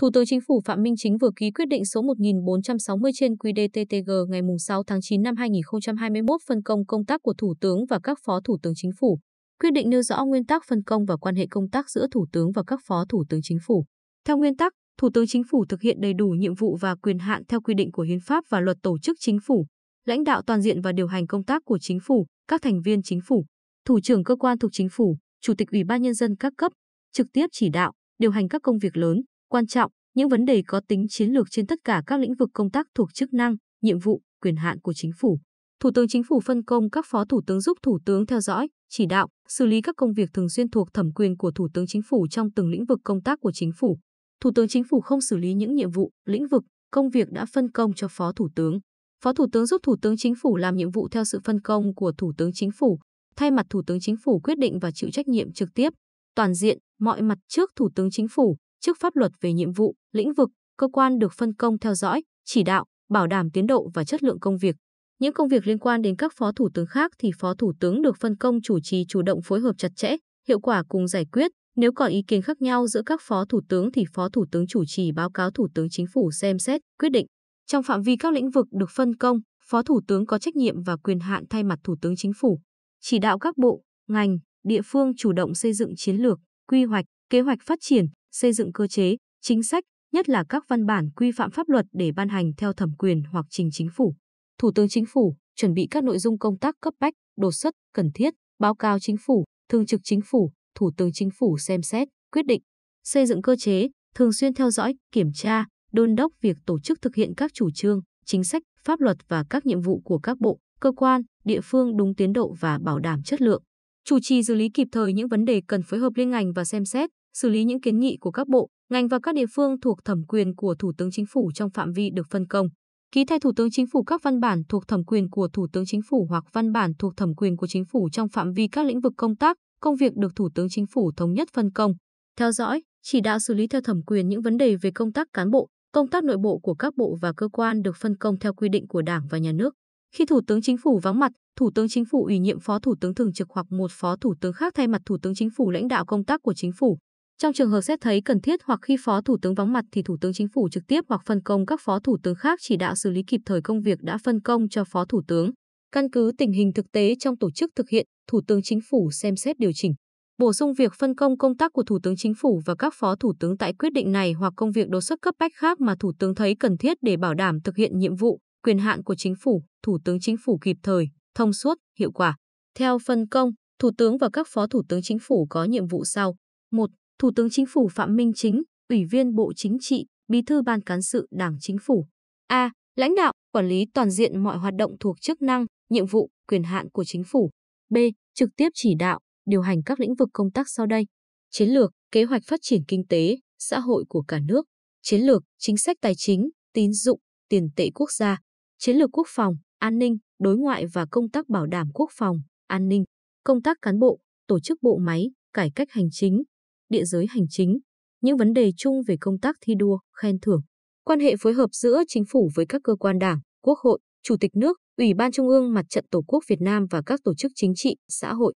Thủ tướng Chính phủ Phạm Minh Chính vừa ký quyết định số 1460 trên QĐ-TTG ngày 6 tháng 9 năm 2021 phân công công tác của Thủ tướng và các Phó Thủ tướng Chính phủ. Quyết định nêu rõ nguyên tắc phân công và quan hệ công tác giữa Thủ tướng và các Phó Thủ tướng Chính phủ. Theo nguyên tắc, Thủ tướng Chính phủ thực hiện đầy đủ nhiệm vụ và quyền hạn theo quy định của Hiến pháp và Luật Tổ chức Chính phủ, lãnh đạo toàn diện và điều hành công tác của Chính phủ, các thành viên Chính phủ, Thủ trưởng cơ quan thuộc Chính phủ, Chủ tịch Ủy ban Nhân dân các cấp, trực tiếp chỉ đạo, điều hành các công việc lớn, Quan trọng, những vấn đề có tính chiến lược trên tất cả các lĩnh vực công tác thuộc chức năng, nhiệm vụ, quyền hạn của chính phủ. Thủ tướng Chính phủ phân công các phó thủ tướng giúp thủ tướng theo dõi, chỉ đạo, xử lý các công việc thường xuyên thuộc thẩm quyền của thủ tướng Chính phủ trong từng lĩnh vực công tác của chính phủ. Thủ tướng Chính phủ không xử lý những nhiệm vụ, lĩnh vực, công việc đã phân công cho phó thủ tướng. Phó thủ tướng giúp thủ tướng Chính phủ làm nhiệm vụ theo sự phân công của thủ tướng Chính phủ, thay mặt thủ tướng Chính phủ quyết định và chịu trách nhiệm trực tiếp, toàn diện, mọi mặt trước thủ tướng Chính phủ trước pháp luật về nhiệm vụ, lĩnh vực, cơ quan được phân công theo dõi, chỉ đạo, bảo đảm tiến độ và chất lượng công việc. Những công việc liên quan đến các phó thủ tướng khác thì phó thủ tướng được phân công chủ trì chủ động phối hợp chặt chẽ, hiệu quả cùng giải quyết. Nếu có ý kiến khác nhau giữa các phó thủ tướng thì phó thủ tướng chủ trì báo cáo thủ tướng chính phủ xem xét, quyết định. Trong phạm vi các lĩnh vực được phân công, phó thủ tướng có trách nhiệm và quyền hạn thay mặt thủ tướng chính phủ, chỉ đạo các bộ, ngành, địa phương chủ động xây dựng chiến lược, quy hoạch, kế hoạch phát triển, xây dựng cơ chế, chính sách, nhất là các văn bản quy phạm pháp luật để ban hành theo thẩm quyền hoặc trình chính phủ. Thủ tướng Chính phủ chuẩn bị các nội dung công tác cấp bách, đột xuất, cần thiết, báo cáo Chính phủ, Thường trực Chính phủ, Thủ tướng Chính phủ xem xét, quyết định, xây dựng cơ chế, thường xuyên theo dõi, kiểm tra, đôn đốc việc tổ chức thực hiện các chủ trương, chính sách, pháp luật và các nhiệm vụ của các bộ, cơ quan, địa phương đúng tiến độ và bảo đảm chất lượng. Chủ trì xử lý kịp thời những vấn đề cần phối hợp liên ngành và xem xét, xử lý những kiến nghị của các bộ, ngành và các địa phương thuộc thẩm quyền của Thủ tướng Chính phủ trong phạm vi được phân công. Ký thay Thủ tướng Chính phủ các văn bản thuộc thẩm quyền của Thủ tướng Chính phủ hoặc văn bản thuộc thẩm quyền của Chính phủ trong phạm vi các lĩnh vực công tác, công việc được Thủ tướng Chính phủ thống nhất phân công. Theo dõi, chỉ đạo xử lý theo thẩm quyền những vấn đề về công tác cán bộ, công tác nội bộ của các bộ và cơ quan được phân công theo quy định của Đảng và nhà nước. Khi Thủ tướng Chính phủ vắng mặt, Thủ tướng Chính phủ ủy nhiệm Phó Thủ tướng thường trực hoặc một Phó Thủ tướng khác thay mặt Thủ tướng Chính phủ lãnh đạo công tác của Chính phủ. Trong trường hợp xét thấy cần thiết hoặc khi Phó Thủ tướng vắng mặt thì Thủ tướng Chính phủ trực tiếp hoặc phân công các Phó Thủ tướng khác chỉ đạo xử lý kịp thời công việc đã phân công cho Phó Thủ tướng. Căn cứ tình hình thực tế trong tổ chức thực hiện, Thủ tướng Chính phủ xem xét điều chỉnh, bổ sung việc phân công công tác của Thủ tướng Chính phủ và các Phó Thủ tướng tại quyết định này hoặc công việc đột xuất cấp bách khác mà Thủ tướng thấy cần thiết để bảo đảm thực hiện nhiệm vụ, quyền hạn của Chính phủ, Thủ tướng Chính phủ kịp thời, thông suốt, hiệu quả. Theo phân công, Thủ tướng và các Phó Thủ tướng Chính phủ có nhiệm vụ sau. 1. Thủ tướng Chính phủ Phạm Minh Chính, Ủy viên Bộ Chính trị, Bí thư Ban Cán sự Đảng Chính phủ. A. Lãnh đạo, quản lý toàn diện mọi hoạt động thuộc chức năng, nhiệm vụ, quyền hạn của Chính phủ. B. Trực tiếp chỉ đạo, điều hành các lĩnh vực công tác sau đây. Chiến lược, kế hoạch phát triển kinh tế, xã hội của cả nước. Chiến lược, chính sách tài chính, tín dụng, tiền tệ quốc gia. Chiến lược quốc phòng, an ninh, đối ngoại và công tác bảo đảm quốc phòng, an ninh. Công tác cán bộ, tổ chức bộ máy, cải cách hành chính, địa giới hành chính, những vấn đề chung về công tác thi đua, khen thưởng, quan hệ phối hợp giữa chính phủ với các cơ quan đảng, quốc hội, chủ tịch nước, Ủy ban Trung ương Mặt trận Tổ quốc Việt Nam và các tổ chức chính trị, xã hội.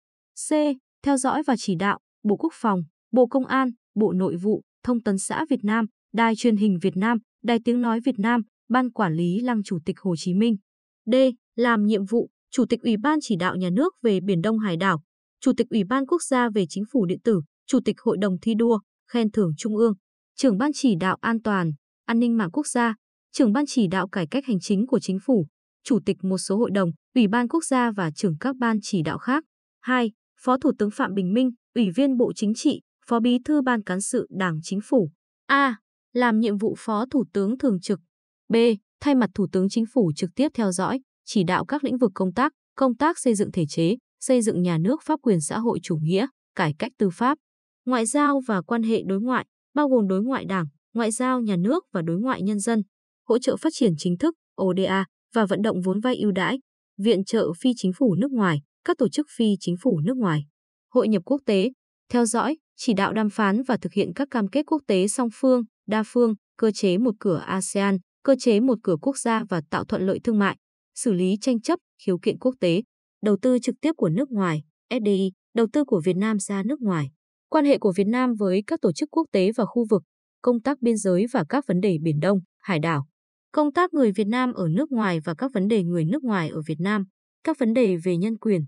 C. Theo dõi và chỉ đạo, Bộ Quốc phòng, Bộ Công an, Bộ Nội vụ, Thông tấn xã Việt Nam, Đài truyền hình Việt Nam, Đài tiếng nói Việt Nam, Ban quản lý Lăng Chủ tịch Hồ Chí Minh. D. Làm nhiệm vụ, Chủ tịch Ủy ban chỉ đạo nhà nước về Biển Đông Hải đảo, Chủ tịch Ủy ban quốc gia về chính phủ điện tử, Chủ tịch Hội đồng thi đua, khen thưởng Trung ương, trưởng ban chỉ đạo an toàn, an ninh mạng quốc gia, trưởng ban chỉ đạo cải cách hành chính của chính phủ, chủ tịch một số hội đồng, ủy ban quốc gia và trưởng các ban chỉ đạo khác. 2. Phó Thủ tướng Phạm Bình Minh, Ủy viên Bộ Chính trị, Phó Bí thư Ban Cán sự Đảng Chính phủ. A. Làm nhiệm vụ Phó Thủ tướng Thường trực. B. Thay mặt Thủ tướng Chính phủ trực tiếp theo dõi, chỉ đạo các lĩnh vực công tác, công tác xây dựng thể chế, xây dựng nhà nước pháp quyền xã hội chủ nghĩa, cải cách tư pháp, ngoại giao và quan hệ đối ngoại, bao gồm đối ngoại đảng, ngoại giao nhà nước và đối ngoại nhân dân, hỗ trợ phát triển chính thức ODA và vận động vốn vay ưu đãi, viện trợ phi chính phủ nước ngoài, các tổ chức phi chính phủ nước ngoài, hội nhập quốc tế, theo dõi, chỉ đạo đàm phán và thực hiện các cam kết quốc tế song phương, đa phương, cơ chế một cửa ASEAN, cơ chế một cửa quốc gia và tạo thuận lợi thương mại, xử lý tranh chấp, khiếu kiện quốc tế, đầu tư trực tiếp của nước ngoài, FDI, đầu tư của Việt Nam ra nước ngoài quan hệ của Việt Nam với các tổ chức quốc tế và khu vực, công tác biên giới và các vấn đề Biển Đông, hải đảo, công tác người Việt Nam ở nước ngoài và các vấn đề người nước ngoài ở Việt Nam, các vấn đề về nhân quyền,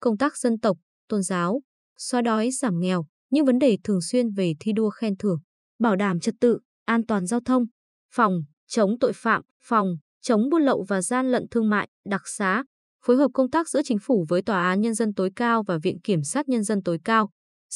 công tác dân tộc, tôn giáo, xóa đói giảm nghèo, những vấn đề thường xuyên về thi đua khen thưởng, bảo đảm trật tự, an toàn giao thông, phòng, chống tội phạm, phòng, chống buôn lậu và gian lận thương mại, đặc xá, phối hợp công tác giữa chính phủ với Tòa án Nhân dân tối cao và Viện Kiểm sát Nhân dân tối cao.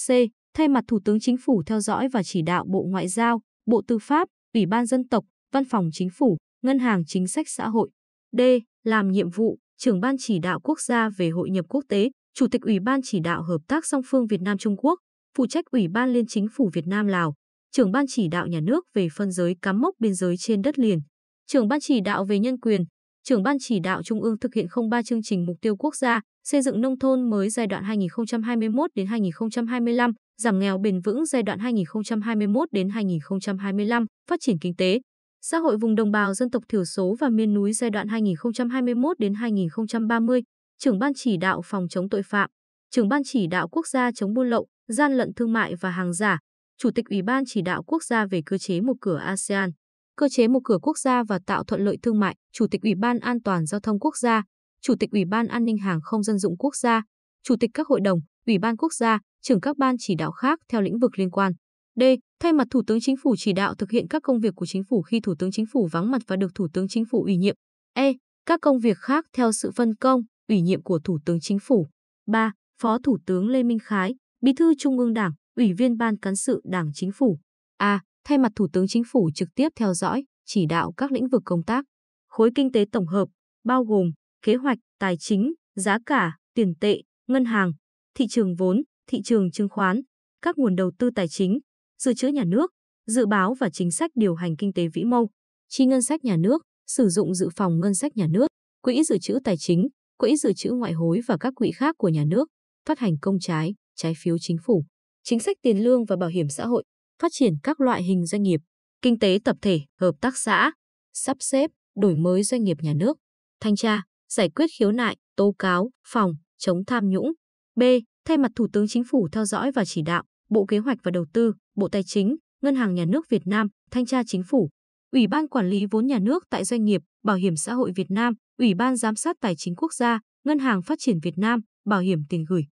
C. Thay mặt Thủ tướng Chính phủ theo dõi và chỉ đạo Bộ Ngoại giao, Bộ Tư pháp, Ủy ban Dân tộc, Văn phòng Chính phủ, Ngân hàng Chính sách Xã hội. D. Làm nhiệm vụ, trưởng Ban chỉ đạo quốc gia về hội nhập quốc tế, Chủ tịch Ủy ban chỉ đạo hợp tác song phương Việt Nam Trung Quốc, phụ trách Ủy ban Liên chính phủ Việt Nam Lào, trưởng Ban chỉ đạo nhà nước về phân giới cắm mốc biên giới trên đất liền, trưởng Ban chỉ đạo về nhân quyền, trưởng Ban chỉ đạo Trung ương thực hiện 03 chương trình mục tiêu quốc gia xây dựng nông thôn mới giai đoạn 2021 đến 2025, giảm nghèo bền vững giai đoạn 2021 đến 2025, phát triển kinh tế, xã hội vùng đồng bào dân tộc thiểu số và miền núi giai đoạn 2021 đến 2030, trưởng ban chỉ đạo phòng chống tội phạm, trưởng ban chỉ đạo quốc gia chống buôn lậu, gian lận thương mại và hàng giả, chủ tịch Ủy ban chỉ đạo quốc gia về cơ chế một cửa ASEAN, cơ chế một cửa quốc gia và tạo thuận lợi thương mại, chủ tịch Ủy ban an toàn giao thông quốc gia, chủ tịch Ủy ban an ninh hàng không dân dụng quốc gia, chủ tịch các hội đồng, ủy ban quốc gia, trưởng các ban chỉ đạo khác theo lĩnh vực liên quan. D. Thay mặt Thủ tướng Chính phủ chỉ đạo thực hiện các công việc của Chính phủ khi Thủ tướng Chính phủ vắng mặt và được Thủ tướng Chính phủ ủy nhiệm. E. Các công việc khác theo sự phân công, ủy nhiệm của Thủ tướng Chính phủ. 3. Phó Thủ tướng Lê Minh Khái, Bí thư Trung ương Đảng, Ủy viên Ban Cán sự Đảng Chính phủ. A. Thay mặt Thủ tướng Chính phủ trực tiếp theo dõi, chỉ đạo các lĩnh vực công tác. Khối kinh tế tổng hợp, bao gồm kế hoạch, tài chính, giá cả, tiền tệ, ngân hàng, thị trường vốn, thị trường chứng khoán, các nguồn đầu tư tài chính, dự trữ nhà nước, dự báo và chính sách điều hành kinh tế vĩ mô, chi ngân sách nhà nước, sử dụng dự phòng ngân sách nhà nước, quỹ dự trữ tài chính, quỹ dự trữ ngoại hối và các quỹ khác của nhà nước, phát hành công trái, trái phiếu chính phủ, chính sách tiền lương và bảo hiểm xã hội, phát triển các loại hình doanh nghiệp, kinh tế tập thể, hợp tác xã, sắp xếp, đổi mới doanh nghiệp nhà nước, thanh tra, giải quyết khiếu nại, tố cáo, phòng, chống tham nhũng. B. Thay mặt Thủ tướng Chính phủ theo dõi và chỉ đạo, Bộ Kế hoạch và Đầu tư, Bộ Tài chính, Ngân hàng Nhà nước Việt Nam, Thanh tra Chính phủ, Ủy ban Quản lý vốn nhà nước tại doanh nghiệp, Bảo hiểm xã hội Việt Nam, Ủy ban Giám sát Tài chính Quốc gia, Ngân hàng Phát triển Việt Nam, Bảo hiểm tiền gửi.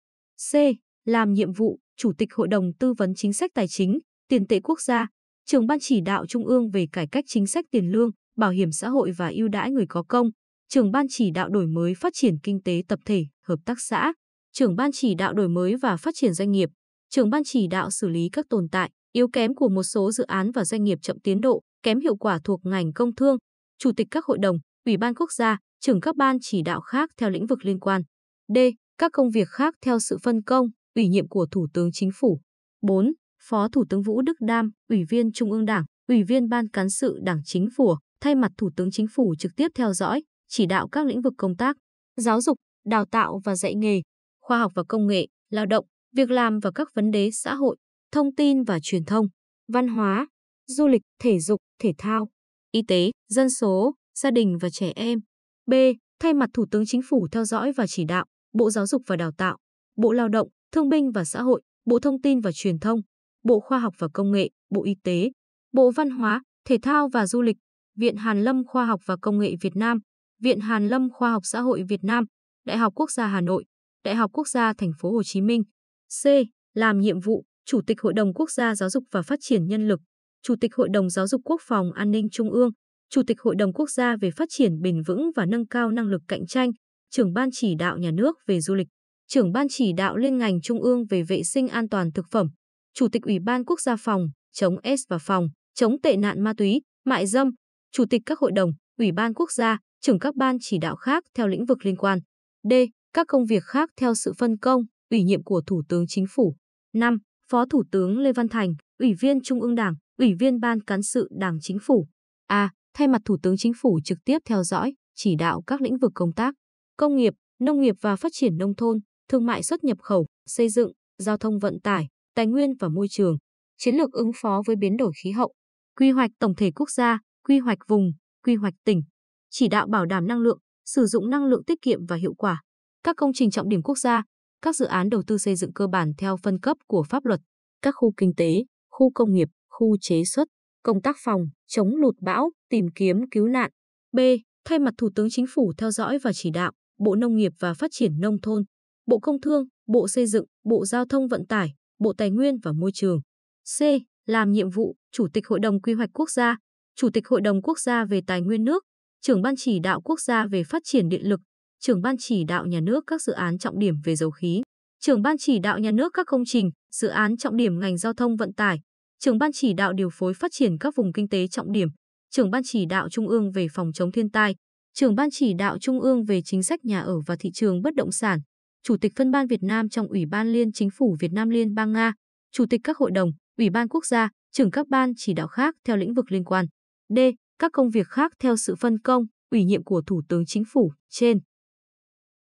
C. Làm nhiệm vụ, Chủ tịch Hội đồng Tư vấn Chính sách Tài chính, Tiền tệ Quốc gia, Trưởng Ban Chỉ đạo Trung ương về cải cách chính sách tiền lương, bảo hiểm xã hội và ưu đãi người có công, Trưởng Ban Chỉ đạo đổi mới phát triển kinh tế tập thể, hợp tác xã, trưởng ban chỉ đạo đổi mới và phát triển doanh nghiệp, trưởng ban chỉ đạo xử lý các tồn tại, yếu kém của một số dự án và doanh nghiệp chậm tiến độ, kém hiệu quả thuộc ngành công thương, chủ tịch các hội đồng, ủy ban quốc gia, trưởng các ban chỉ đạo khác theo lĩnh vực liên quan. D. Các công việc khác theo sự phân công, ủy nhiệm của Thủ tướng Chính phủ. 4. Phó Thủ tướng Vũ Đức Đam, Ủy viên Trung ương Đảng, Ủy viên Ban Cán sự Đảng Chính phủ, thay mặt Thủ tướng Chính phủ trực tiếp theo dõi, chỉ đạo các lĩnh vực công tác, giáo dục, đào tạo và dạy nghề, khoa học và công nghệ, lao động, việc làm và các vấn đề xã hội, thông tin và truyền thông, văn hóa, du lịch, thể dục, thể thao, y tế, dân số, gia đình và trẻ em. B. Thay mặt Thủ tướng Chính phủ theo dõi và chỉ đạo, Bộ Giáo dục và Đào tạo, Bộ Lao động, Thương binh và Xã hội, Bộ Thông tin và Truyền thông, Bộ Khoa học và Công nghệ, Bộ Y tế, Bộ Văn hóa, Thể thao và Du lịch, Viện Hàn Lâm Khoa học và Công nghệ Việt Nam, Viện Hàn Lâm Khoa học Xã hội Việt Nam, Đại học Quốc gia Hà Nội, Đại học Quốc gia Thành phố Hồ Chí Minh. C. Làm nhiệm vụ Chủ tịch Hội đồng Quốc gia Giáo dục và Phát triển Nhân lực, Chủ tịch Hội đồng Giáo dục Quốc phòng An ninh Trung ương, Chủ tịch Hội đồng Quốc gia về Phát triển Bền vững và Nâng cao Năng lực Cạnh tranh, Trưởng Ban Chỉ đạo Nhà nước về Du lịch, Trưởng Ban Chỉ đạo Liên ngành Trung ương về Vệ sinh An toàn Thực phẩm, Chủ tịch Ủy ban Quốc gia phòng, chống S và phòng, chống tệ nạn ma túy, mại dâm, Chủ tịch các hội đồng, Ủy ban Quốc gia, trưởng các ban chỉ đạo khác theo lĩnh vực liên quan. D các công việc khác theo sự phân công, ủy nhiệm của Thủ tướng Chính phủ. 5. Phó Thủ tướng Lê Văn Thành, Ủy viên Trung ương Đảng, Ủy viên Ban Cán sự Đảng Chính phủ. A. Thay mặt Thủ tướng Chính phủ trực tiếp theo dõi, chỉ đạo các lĩnh vực công tác, công nghiệp, nông nghiệp và phát triển nông thôn, thương mại xuất nhập khẩu, xây dựng, giao thông vận tải, tài nguyên và môi trường, chiến lược ứng phó với biến đổi khí hậu, quy hoạch tổng thể quốc gia, quy hoạch vùng, quy hoạch tỉnh, chỉ đạo bảo đảm năng lượng, sử dụng năng lượng tiết kiệm và hiệu quả, các công trình trọng điểm quốc gia, các dự án đầu tư xây dựng cơ bản theo phân cấp của pháp luật, các khu kinh tế, khu công nghiệp, khu chế xuất, công tác phòng, chống lụt bão, tìm kiếm cứu nạn. B. Thay mặt Thủ tướng Chính phủ theo dõi và chỉ đạo, Bộ Nông nghiệp và Phát triển Nông thôn, Bộ Công Thương, Bộ Xây dựng, Bộ Giao thông Vận tải, Bộ Tài nguyên và Môi trường. C. Làm nhiệm vụ Chủ tịch Hội đồng Quy hoạch Quốc gia, Chủ tịch Hội đồng Quốc gia về Tài nguyên nước, trưởng Ban chỉ đạo quốc gia về phát triển điện lực, trưởng ban chỉ đạo nhà nước các dự án trọng điểm về dầu khí, trưởng ban chỉ đạo nhà nước các công trình, dự án trọng điểm ngành giao thông vận tải, trưởng ban chỉ đạo điều phối phát triển các vùng kinh tế trọng điểm, trưởng ban chỉ đạo trung ương về phòng chống thiên tai, trưởng ban chỉ đạo trung ương về chính sách nhà ở và thị trường bất động sản, chủ tịch phân ban Việt Nam trong Ủy ban Liên chính phủ Việt Nam Liên bang Nga, chủ tịch các hội đồng, ủy ban quốc gia, trưởng các ban chỉ đạo khác theo lĩnh vực liên quan. D. Các công việc khác theo sự phân công, ủy nhiệm của Thủ tướng Chính phủ trên.